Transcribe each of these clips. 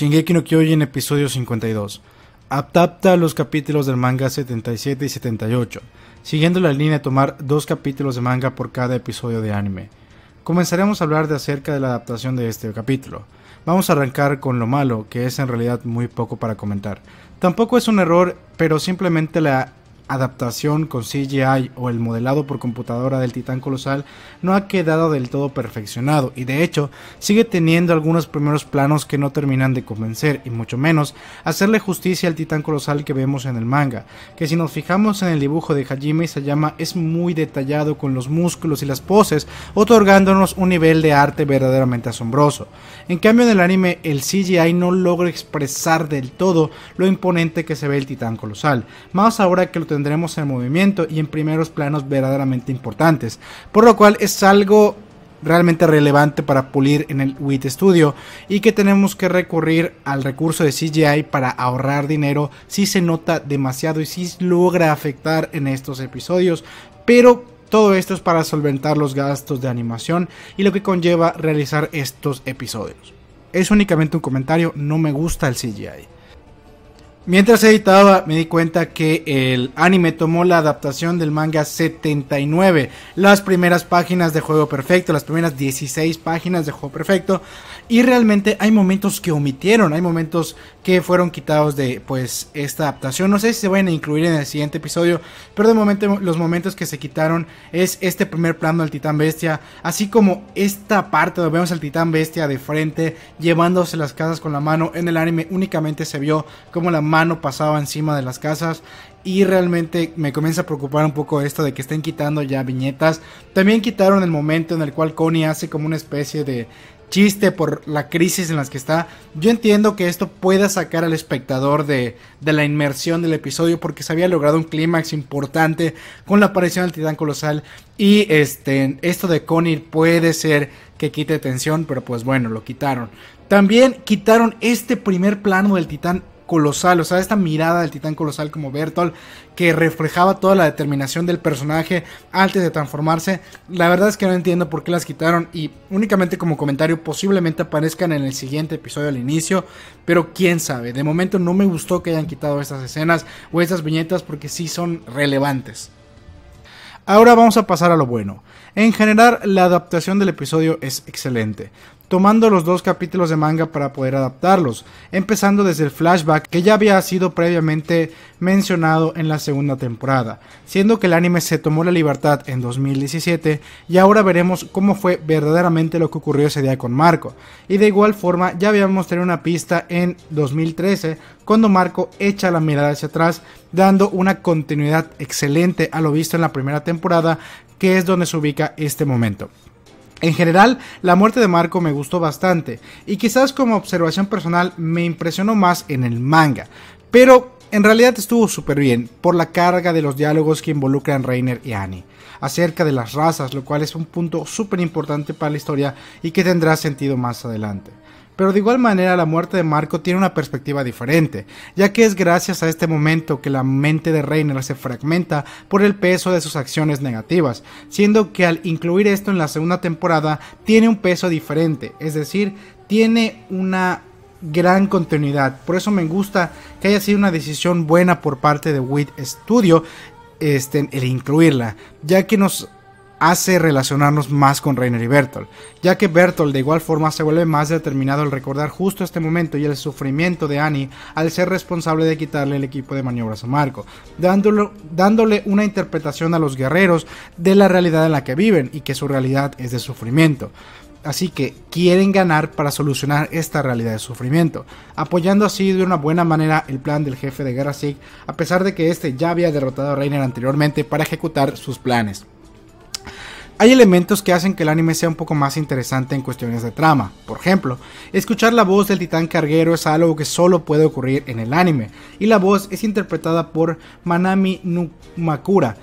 Shingeki no Kyojin episodio 52. Adapta los capítulos del manga 77 y 78, siguiendo la línea de tomar dos capítulos de manga por cada episodio de anime. Comenzaremos a hablar de acerca de la adaptación de este capítulo. Vamos a arrancar con lo malo, que es en realidad muy poco para comentar. Tampoco es un error, pero simplemente la adaptación con CGI o el modelado por computadora del Titán Colosal no ha quedado del todo perfeccionado y de hecho sigue teniendo algunos primeros planos que no terminan de convencer y mucho menos hacerle justicia al Titán Colosal que vemos en el manga, que si nos fijamos en el dibujo de Hajime Isayama es muy detallado con los músculos y las poses, otorgándonos un nivel de arte verdaderamente asombroso. En cambio en el anime el CGI no logra expresar del todo lo imponente que se ve el Titán Colosal, más ahora que lo tenemos tendremos en movimiento y en primeros planos verdaderamente importantes, por lo cual es algo realmente relevante para pulir en el WIT Studio y que tenemos que recurrir al recurso de CGI para ahorrar dinero si se nota demasiado y si logra afectar en estos episodios, pero todo esto es para solventar los gastos de animación y lo que conlleva realizar estos episodios. Es únicamente un comentario, no me gusta el CGI. Mientras editaba me di cuenta que el anime tomó la adaptación del manga 79, las primeras páginas de Juego Perfecto, las primeras 16 páginas de Juego Perfecto y realmente hay momentos que omitieron, hay momentos que fueron quitados de pues esta adaptación. No sé si se van a incluir en el siguiente episodio, pero de momento los momentos que se quitaron es este primer plano del Titán Bestia, así como esta parte donde vemos al Titán Bestia de frente llevándose las casas con la mano. En el anime únicamente se vio como la mano pasaba encima de las casas y realmente me comienza a preocupar un poco esto de que estén quitando ya viñetas. También quitaron el momento en el cual Connie hace como una especie de chiste por la crisis en las que está. Yo entiendo que esto pueda sacar al espectador de, de la inmersión del episodio porque se había logrado un clímax importante con la aparición del titán colosal y este esto de Connie puede ser que quite tensión, pero pues bueno, lo quitaron. También quitaron este primer plano del titán colosal, o sea, esta mirada del titán colosal como Bertol, que reflejaba toda la determinación del personaje antes de transformarse. La verdad es que no entiendo por qué las quitaron y únicamente como comentario posiblemente aparezcan en el siguiente episodio al inicio, pero quién sabe, de momento no me gustó que hayan quitado estas escenas o estas viñetas porque sí son relevantes. Ahora vamos a pasar a lo bueno. En general, la adaptación del episodio es excelente, tomando los dos capítulos de manga para poder adaptarlos, empezando desde el flashback que ya había sido previamente mencionado en la segunda temporada, siendo que el anime se tomó la libertad en 2017 y ahora veremos cómo fue verdaderamente lo que ocurrió ese día con Marco. Y de igual forma ya habíamos tenido una pista en 2013 cuando Marco echa la mirada hacia atrás, dando una continuidad excelente a lo visto en la primera temporada, que es donde se ubica este momento. En general, la muerte de Marco me gustó bastante, y quizás como observación personal me impresionó más en el manga, pero en realidad estuvo súper bien, por la carga de los diálogos que involucran Reiner y Annie, acerca de las razas, lo cual es un punto súper importante para la historia y que tendrá sentido más adelante. Pero de igual manera la muerte de Marco tiene una perspectiva diferente, ya que es gracias a este momento que la mente de Reiner se fragmenta por el peso de sus acciones negativas, siendo que al incluir esto en la segunda temporada tiene un peso diferente, es decir, tiene una gran continuidad. Por eso me gusta que haya sido una decisión buena por parte de Wit Studio este, el incluirla, ya que nos hace relacionarnos más con Reiner y Bertolt, ya que Bertolt de igual forma se vuelve más determinado al recordar justo este momento y el sufrimiento de Annie al ser responsable de quitarle el equipo de maniobras a Marco, dándole, dándole una interpretación a los guerreros de la realidad en la que viven y que su realidad es de sufrimiento. Así que quieren ganar para solucionar esta realidad de sufrimiento, apoyando así de una buena manera el plan del jefe de guerra Sig, a pesar de que este ya había derrotado a Reiner anteriormente para ejecutar sus planes. Hay elementos que hacen que el anime sea un poco más interesante en cuestiones de trama. Por ejemplo, escuchar la voz del titán carguero es algo que solo puede ocurrir en el anime, y la voz es interpretada por Manami Numakura.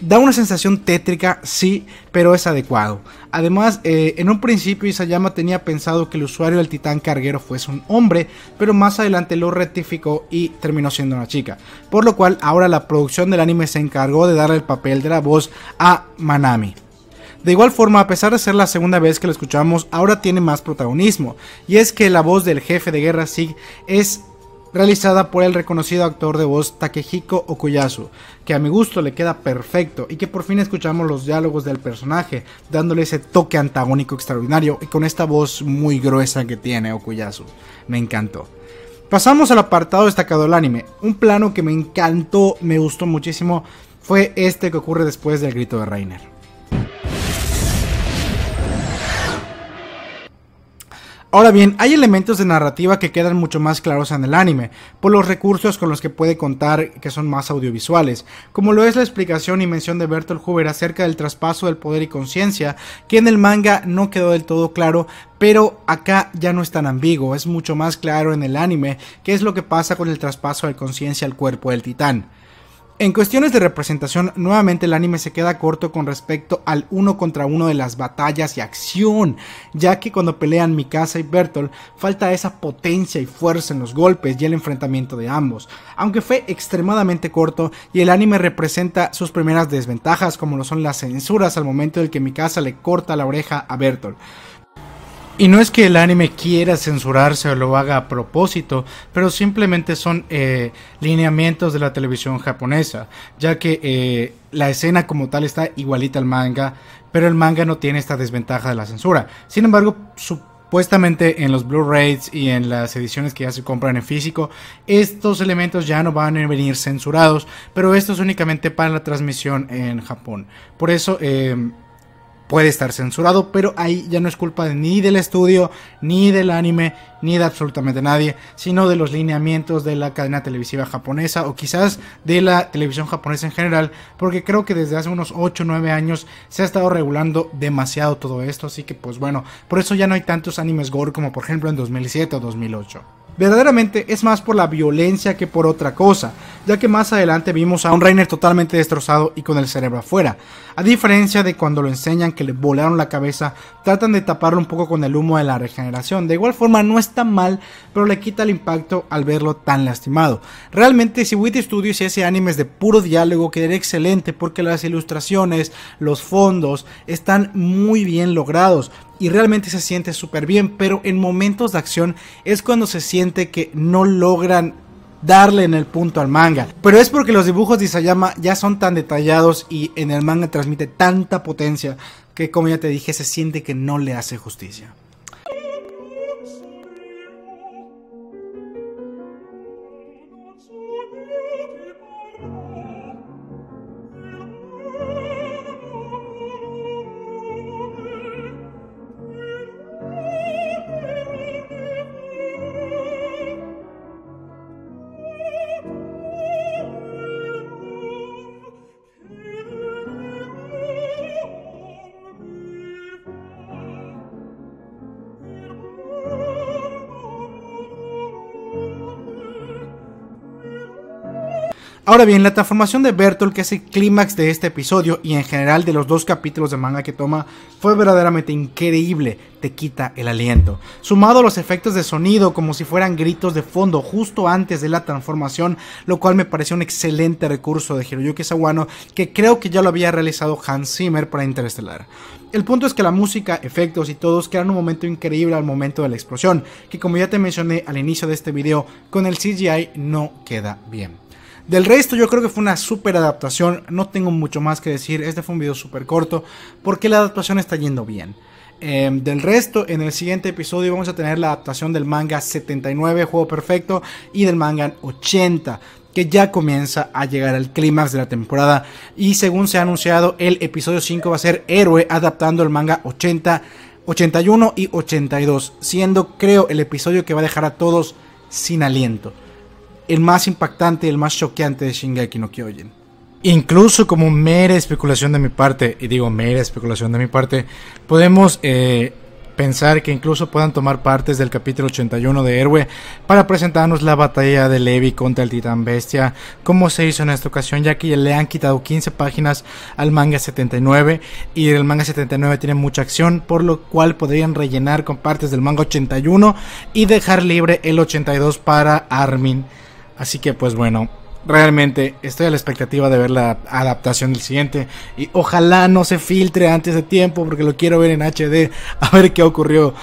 Da una sensación tétrica, sí, pero es adecuado. Además, eh, en un principio Isayama tenía pensado que el usuario del titán carguero fuese un hombre, pero más adelante lo rectificó y terminó siendo una chica. Por lo cual, ahora la producción del anime se encargó de darle el papel de la voz a Manami. De igual forma, a pesar de ser la segunda vez que lo escuchamos, ahora tiene más protagonismo, y es que la voz del jefe de guerra Sig es realizada por el reconocido actor de voz Takehiko Okuyasu, que a mi gusto le queda perfecto y que por fin escuchamos los diálogos del personaje, dándole ese toque antagónico extraordinario y con esta voz muy gruesa que tiene Okuyasu. Me encantó. Pasamos al apartado destacado del anime. Un plano que me encantó, me gustó muchísimo, fue este que ocurre después del grito de Rainer. Ahora bien, hay elementos de narrativa que quedan mucho más claros en el anime, por los recursos con los que puede contar que son más audiovisuales, como lo es la explicación y mención de Bertolt Huber acerca del traspaso del poder y conciencia, que en el manga no quedó del todo claro, pero acá ya no es tan ambiguo, es mucho más claro en el anime qué es lo que pasa con el traspaso de conciencia al cuerpo del titán. En cuestiones de representación, nuevamente el anime se queda corto con respecto al uno contra uno de las batallas y acción, ya que cuando pelean Mikasa y Bertolt falta esa potencia y fuerza en los golpes y el enfrentamiento de ambos. Aunque fue extremadamente corto y el anime representa sus primeras desventajas como lo son las censuras al momento del que Mikasa le corta la oreja a Bertolt. Y no es que el anime quiera censurarse o lo haga a propósito, pero simplemente son eh, lineamientos de la televisión japonesa, ya que eh, la escena como tal está igualita al manga, pero el manga no tiene esta desventaja de la censura. Sin embargo, supuestamente en los Blu-rays y en las ediciones que ya se compran en físico, estos elementos ya no van a venir censurados, pero esto es únicamente para la transmisión en Japón. Por eso... Eh, puede estar censurado, pero ahí ya no es culpa ni del estudio, ni del anime, ni de absolutamente nadie, sino de los lineamientos de la cadena televisiva japonesa o quizás de la televisión japonesa en general, porque creo que desde hace unos 8 o 9 años se ha estado regulando demasiado todo esto, así que pues bueno, por eso ya no hay tantos animes gore como por ejemplo en 2007 o 2008. Verdaderamente es más por la violencia que por otra cosa, ya que más adelante vimos a un Reiner totalmente destrozado y con el cerebro afuera. A diferencia de cuando lo enseñan que le volaron la cabeza, tratan de taparlo un poco con el humo de la regeneración. De igual forma no está mal, pero le quita el impacto al verlo tan lastimado. Realmente si Wit Studios hiciese animes de puro diálogo quedaría excelente porque las ilustraciones, los fondos están muy bien logrados y realmente se siente súper bien, pero en momentos de acción es cuando se siente que no logran darle en el punto al manga. Pero es porque los dibujos de Isayama ya son tan detallados y en el manga transmite tanta potencia que como ya te dije se siente que no le hace justicia. Ahora bien, la transformación de Bertolt, que es el clímax de este episodio y en general de los dos capítulos de manga que toma, fue verdaderamente increíble, te quita el aliento. Sumado a los efectos de sonido como si fueran gritos de fondo justo antes de la transformación, lo cual me pareció un excelente recurso de Hiroyuki Sawano que creo que ya lo había realizado Hans Zimmer para Interestelar. El punto es que la música, efectos y todos crean un momento increíble al momento de la explosión, que como ya te mencioné al inicio de este video, con el CGI no queda bien. Del resto yo creo que fue una súper adaptación, no tengo mucho más que decir, este fue un video súper corto porque la adaptación está yendo bien. Em, del resto, en el siguiente episodio vamos a tener la adaptación del manga 79, Juego Perfecto, y del manga 80 que ya comienza a llegar al clímax de la temporada. Y según se ha anunciado, el episodio 5 va a ser Héroe, adaptando el manga 80, 81 y 82, siendo creo el episodio que va a dejar a todos sin aliento el más impactante, y el más choqueante de Shingeki no Kyojin. Incluso como mera especulación de mi parte, y digo mera especulación de mi parte, podemos eh, pensar que incluso puedan tomar partes del capítulo 81 de Héroe para presentarnos la batalla de Levi contra el titán bestia, como se hizo en esta ocasión, ya que le han quitado 15 páginas al manga 79 y el manga 79 tiene mucha acción, por lo cual podrían rellenar con partes del manga 81 y dejar libre el 82 para Armin Así que pues bueno, realmente estoy a la expectativa de ver la adaptación del siguiente. Y ojalá no se filtre antes de tiempo porque lo quiero ver en HD a ver qué ocurrió.